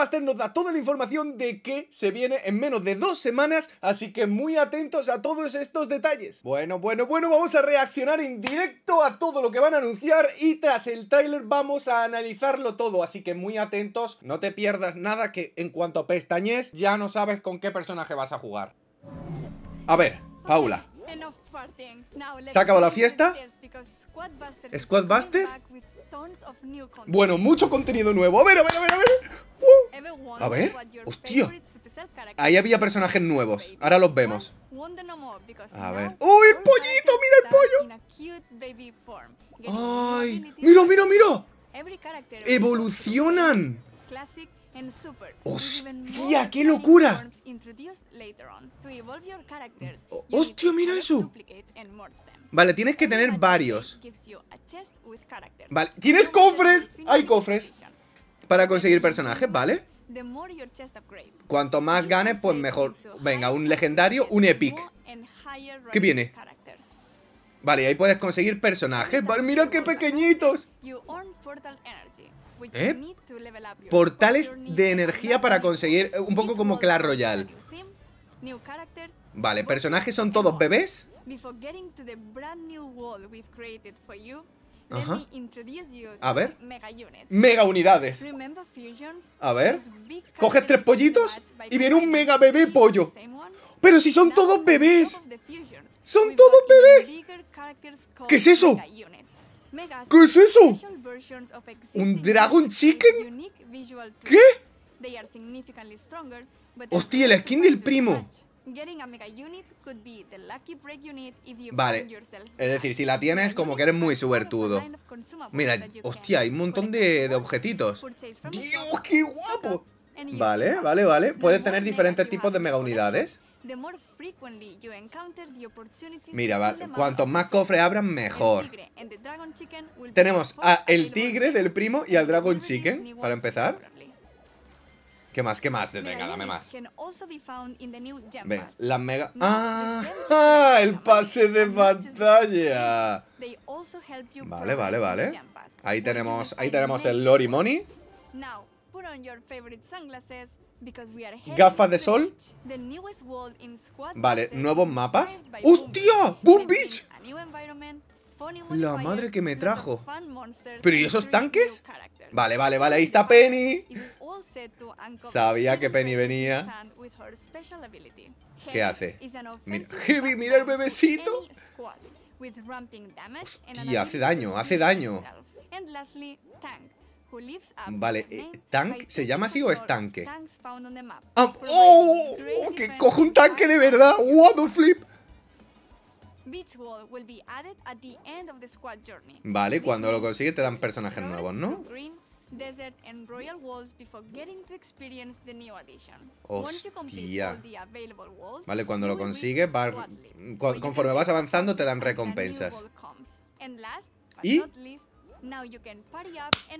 Buster nos da toda la información de que se viene en menos de dos semanas, así que muy atentos a todos estos detalles. Bueno, bueno, bueno, vamos a reaccionar en directo a todo lo que van a anunciar y tras el tráiler vamos a analizarlo todo, así que muy atentos, no te pierdas nada que en cuanto pestañes ya no sabes con qué personaje vas a jugar. A ver, Paula. ¿Se ha la fiesta? Squad ¿Squadbuster? Bueno, mucho contenido nuevo. A ver, a ver, a ver, a ver. Uh. A ver. ¡Hostia! Ahí había personajes nuevos. Ahora los vemos. A ver. ¡Uy, el pollito! ¡Mira el pollo! ¡Ay! ¡Mira, Miro, mira! ¡Evolucionan! ¡Hostia, qué locura! ¡Hostia, mira eso! Vale, tienes que tener varios Vale, ¿tienes cofres? ¡Hay cofres! para conseguir personajes, ¿vale? Cuanto más ganes, pues mejor. Venga, un legendario, un epic. ¿Qué viene? Vale, ahí puedes conseguir personajes. Vale, ¡Mira qué pequeñitos! ¿Eh? Portales de energía para conseguir... Un poco como Clash Royale. Vale, personajes son todos bebés. A ver. Mega unidades. A ver. Coges tres pollitos y viene un mega bebé pollo. Pero si son todos bebés. Son todos bebés. ¿Qué es eso? ¿Qué es eso? ¿Un Dragon Chicken? ¿Qué? Hostia, la skin del primo vale. Es decir, si la tienes, como que eres muy supertudo. Mira, hostia, hay un montón de, de objetitos. ¡Dios, qué guapo! Vale, vale, vale. Puedes tener diferentes tipos de mega unidades. Mira, vale. Cuantos más cofres abran, mejor. Tenemos a el tigre del primo y al dragon chicken, para empezar. ¿Qué más? ¿Qué más? Venga, dame más. Venga, la mega... ¡Ah! ¡El pase de batalla! Vale, vale, vale. Ahí tenemos, ahí tenemos el Lori Money. Gafas de sol. Vale, nuevos mapas. ¡Hostia! ¡Boom Beach! La madre que me trajo. ¿Pero y esos tanques? Vale, vale, vale. Ahí está Penny. Sabía que Penny venía. ¿Qué hace? Heavy, mira el bebecito. Y hace daño, hace daño. Vale, eh, ¿Tank se llama así o es tanque? Ah, oh, ¡Oh! que cojo un tanque de verdad! ¡What flip! Vale, cuando lo consigues te dan personajes nuevos, ¿no? desert, and royal walls before getting to experience the new addition. complete the available walls, vale, cuando lo consigues, conforme vas avanzando te dan recompensas. Y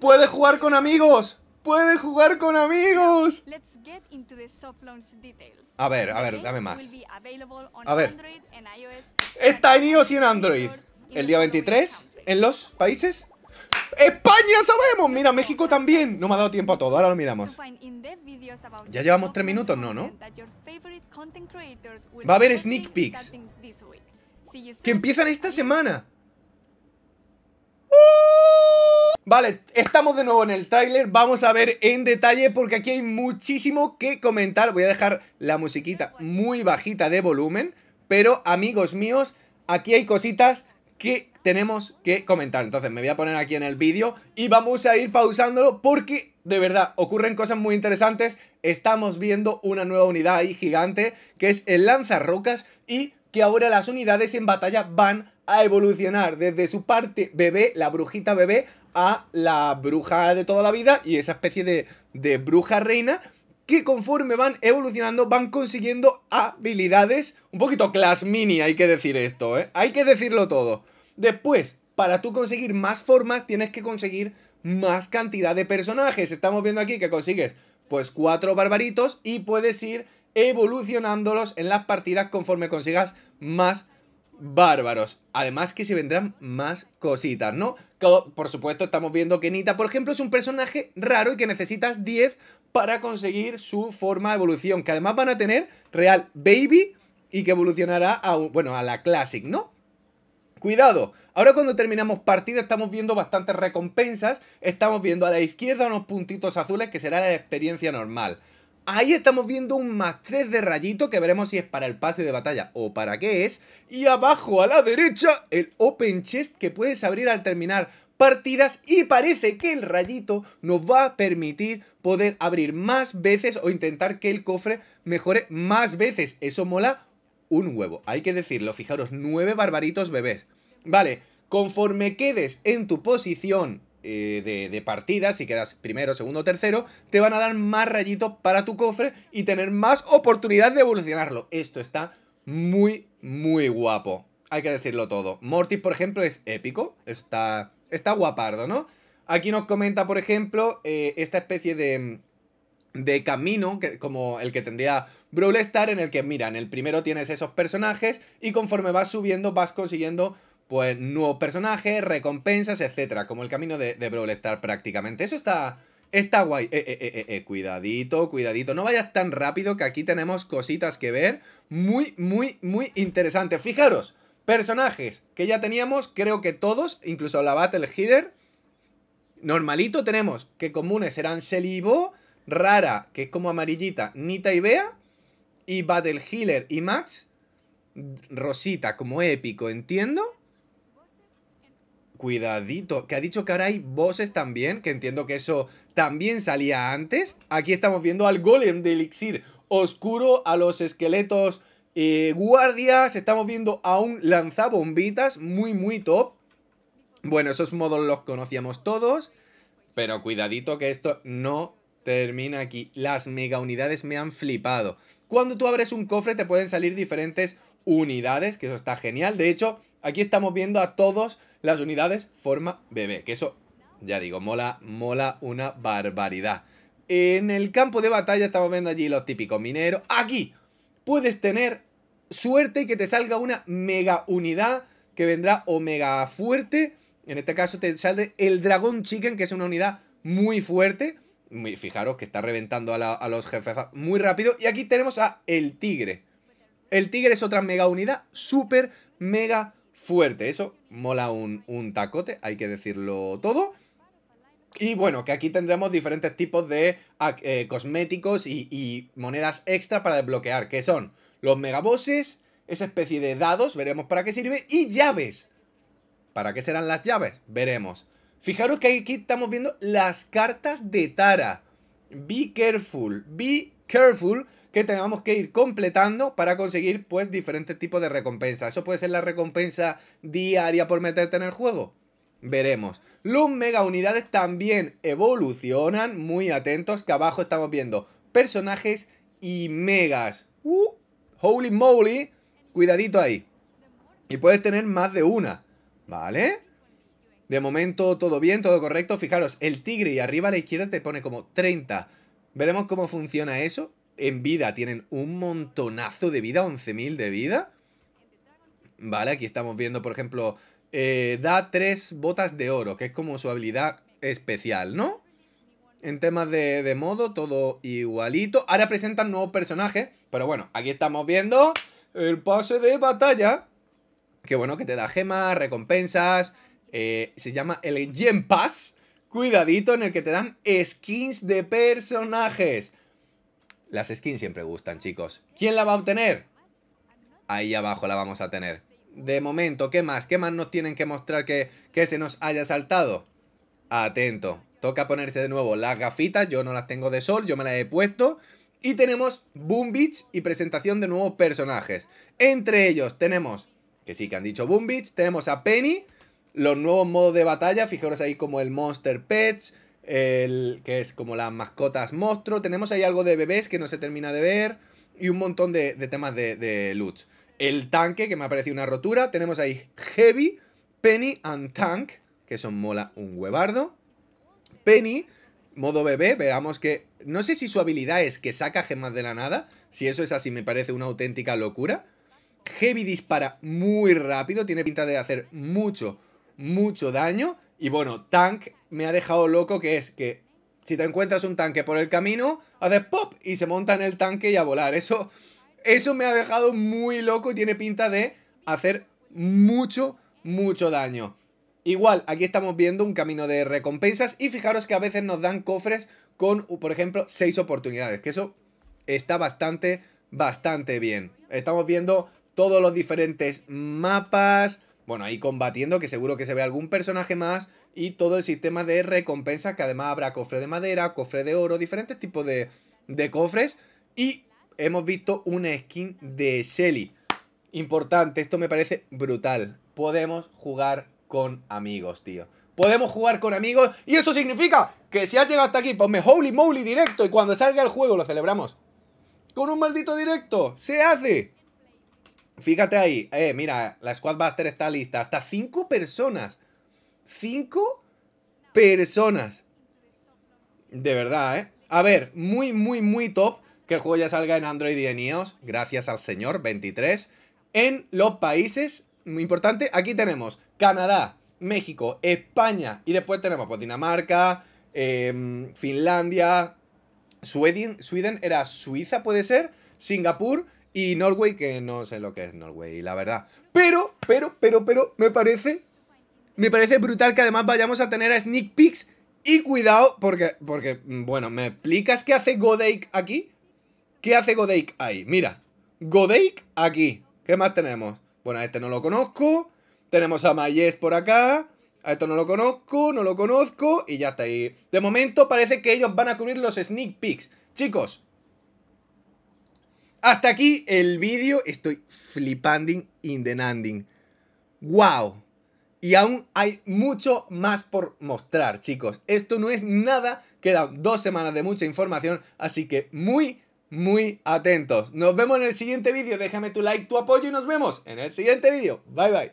puedes jugar con amigos. ¡Puedes jugar con amigos! A ver, a ver, dame más. A ver. Está en iOS y en Android. El día 23, en los países España sabemos, mira, México también. No me ha dado tiempo a todo, ahora lo miramos. Ya llevamos tres minutos, no, Va a haber sneak peeks. Que empiezan esta semana. Vale, estamos de nuevo en el tráiler, vamos a ver en detalle porque aquí hay muchísimo que comentar. Voy a dejar la musiquita muy bajita de volumen, pero amigos míos, aquí hay cositas que tenemos que comentar. Entonces me voy a poner aquí en el vídeo y vamos a ir pausándolo porque de verdad ocurren cosas muy interesantes. Estamos viendo una nueva unidad ahí gigante que es el lanzarrocas y que ahora las unidades en batalla van a evolucionar desde su parte bebé, la brujita bebé, a la bruja de toda la vida y esa especie de, bruja reina que conforme van evolucionando van consiguiendo habilidades un poquito class mini, hay que decir esto, ¿eh? Hay que decirlo todo. Después, para tú conseguir más formas, tienes que conseguir más cantidad de personajes. Estamos viendo aquí que consigues, pues, cuatro barbaritos y puedes ir evolucionándolos en las partidas conforme consigas más bárbaros. Además que se vendrán más cositas, ¿no? Por supuesto, estamos viendo que Nita, por ejemplo, es un personaje raro y que necesitas 10 para conseguir su forma de evolución. Que además van a tener Real Baby y que evolucionará a, bueno, a la Classic, ¿no? Cuidado, ahora cuando terminamos partida estamos viendo bastantes recompensas, estamos viendo a la izquierda unos puntitos azules que será la experiencia normal. Ahí estamos viendo un más 3 de rayito que veremos si es para el pase de batalla o para qué es. Y abajo a la derecha el Open Chest que puedes abrir al terminar partidas y parece que el rayito nos va a permitir poder abrir más veces o intentar que el cofre mejore más veces. Eso mola un huevo. Hay que decirlo, fijaros, nueve barbaritos bebés. Vale, conforme quedes en tu posición eh, de, partida, si quedas primero, segundo, tercero, te van a dar más rayitos para tu cofre y tener más oportunidad de evolucionarlo. Esto está muy, muy guapo. Hay que decirlo todo. Mortis, por ejemplo, es épico. Está, está guapardo, ¿no? Aquí nos comenta, por ejemplo, eh, esta especie de de camino, que, como el que tendría Brawl Star, en el que, mira, en el primero tienes esos personajes y conforme vas subiendo vas consiguiendo pues nuevos personajes, recompensas, etcétera, como el camino de, de Brawl Star prácticamente. Eso está, está guay. Eh eh, eh, eh, eh, cuidadito, cuidadito. No vayas tan rápido que aquí tenemos cositas que ver muy, muy, muy interesante, Fijaros, personajes que ya teníamos, creo que todos, incluso la Battle Healer, normalito tenemos que comunes eran Selibo Rara, que es como amarillita, Nita y Bea. Y Battle Healer y Max, Rosita, como épico, entiendo. Cuidadito, que ha dicho que ahora hay voces también, que entiendo que eso también salía antes. Aquí estamos viendo al golem de elixir oscuro, a los esqueletos eh, guardias, estamos viendo a un lanzabombitas, muy muy top. Bueno, esos modos los conocíamos todos, pero cuidadito que esto no termina aquí. Las mega unidades me han flipado. Cuando tú abres un cofre te pueden salir diferentes unidades, que eso está genial. De hecho, aquí estamos viendo a todos las unidades forma bebé, que eso, ya digo, mola, mola una barbaridad. En el campo de batalla estamos viendo allí los típicos mineros. Aquí puedes tener suerte y que te salga una mega unidad que vendrá omega fuerte. En este caso te sale el dragón chicken, que es una unidad muy fuerte. Fijaros que está reventando a, los jefes muy rápido. Y aquí tenemos a el tigre. El tigre es otra mega unidad súper mega fuerte. Eso mola un, tacote, hay que decirlo todo. Y bueno, que aquí tendremos diferentes tipos de eh, cosméticos y, y, monedas extra para desbloquear, que son los megabosses, esa especie de dados, veremos para qué sirve, y llaves. ¿Para qué serán las llaves? Veremos. Fijaros que aquí estamos viendo las cartas de Tara. Be careful, be careful que tengamos que ir completando para conseguir pues diferentes tipos de recompensas. Eso puede ser la recompensa diaria por meterte en el juego. Veremos. Los mega unidades también evolucionan. Muy atentos que abajo estamos viendo personajes y megas. Uh, holy moly. Cuidadito ahí. Y puedes tener más de una. ¿Vale? De momento todo bien, todo correcto. Fijaros, el tigre y arriba a la izquierda te pone como 30. Veremos cómo funciona eso. En vida tienen un montonazo de vida, 11.000 de vida. Vale, aquí estamos viendo, por ejemplo, eh, da tres botas de oro, que es como su habilidad especial, ¿no? En temas de, de modo, todo igualito. Ahora presentan nuevos personajes, pero bueno, aquí estamos viendo el pase de batalla. Que bueno, que te da gemas, recompensas, eh, se llama el Gen Pass. Cuidadito en el que te dan skins de personajes. Las skins siempre gustan, chicos. ¿Quién la va a obtener? Ahí abajo la vamos a tener. De momento, ¿qué más? ¿Qué más nos tienen que mostrar que, que se nos haya saltado? Atento. Toca ponerse de nuevo las gafitas. Yo no las tengo de sol, yo me las he puesto. Y tenemos Boom Beach y presentación de nuevos personajes. Entre ellos tenemos, que sí que han dicho Boom Beach, tenemos a Penny, los nuevos modos de batalla, fijaros ahí como el Monster Pets, el, que es como las mascotas monstruo. Tenemos ahí algo de bebés que no se termina de ver y un montón de, temas de, de loot. El tanque, que me ha parecido una rotura. Tenemos ahí Heavy, Penny and Tank, que son mola un huevardo. Penny, modo bebé, veamos que... No sé si su habilidad es que saca gemas de la nada. Si eso es así, me parece una auténtica locura. Heavy dispara muy rápido, tiene pinta de hacer mucho mucho daño. Y bueno, Tank me ha dejado loco, que es que si te encuentras un tanque por el camino, haces pop y se monta en el tanque y a volar. Eso, eso me ha dejado muy loco y tiene pinta de hacer mucho, mucho daño. Igual, aquí estamos viendo un camino de recompensas y fijaros que a veces nos dan cofres con, por ejemplo, 6 oportunidades, que eso está bastante, bastante bien. Estamos viendo todos los diferentes mapas, bueno, ahí combatiendo, que seguro que se ve algún personaje más y todo el sistema de recompensas, que además habrá cofre de madera, cofre de oro, diferentes tipos de, de cofres. Y hemos visto una skin de Shelly. Importante, esto me parece brutal. Podemos jugar con amigos, tío. Podemos jugar con amigos y eso significa que si has llegado hasta aquí, ponme holy moly directo y cuando salga el juego lo celebramos. Con un maldito directo, se hace. Fíjate ahí, eh, mira, la Buster está lista. Hasta cinco personas. Cinco personas. De verdad, ¿eh? A ver, muy, muy, muy top que el juego ya salga en Android y en iOS, gracias al señor 23. En los países, muy importante, aquí tenemos Canadá, México, España y después tenemos pues, Dinamarca, em, Finlandia, Sweden, Sweden era Suiza, puede ser, Singapur y Norway, que no sé lo que es Norway, la verdad. Pero, pero, pero, pero, me parece. Me parece brutal que además vayamos a tener a sneak Peaks. Y cuidado, porque, porque, mm, bueno, ¿me explicas qué hace Godake aquí? ¿Qué hace Godake ahí? Mira, Godake aquí. ¿Qué más tenemos? Bueno, a este no lo conozco. Tenemos a Mayes por acá. A esto no lo conozco, no lo conozco. Y ya está ahí. De momento parece que ellos van a cubrir los sneak peeks. Chicos, hasta aquí el vídeo. Estoy flipanding in the nanding. ¡Wow! Y aún hay mucho más por mostrar, chicos. Esto no es nada. Quedan dos semanas de mucha información. Así que muy, muy atentos. Nos vemos en el siguiente vídeo. Déjame tu like, tu apoyo y nos vemos en el siguiente vídeo. Bye, bye.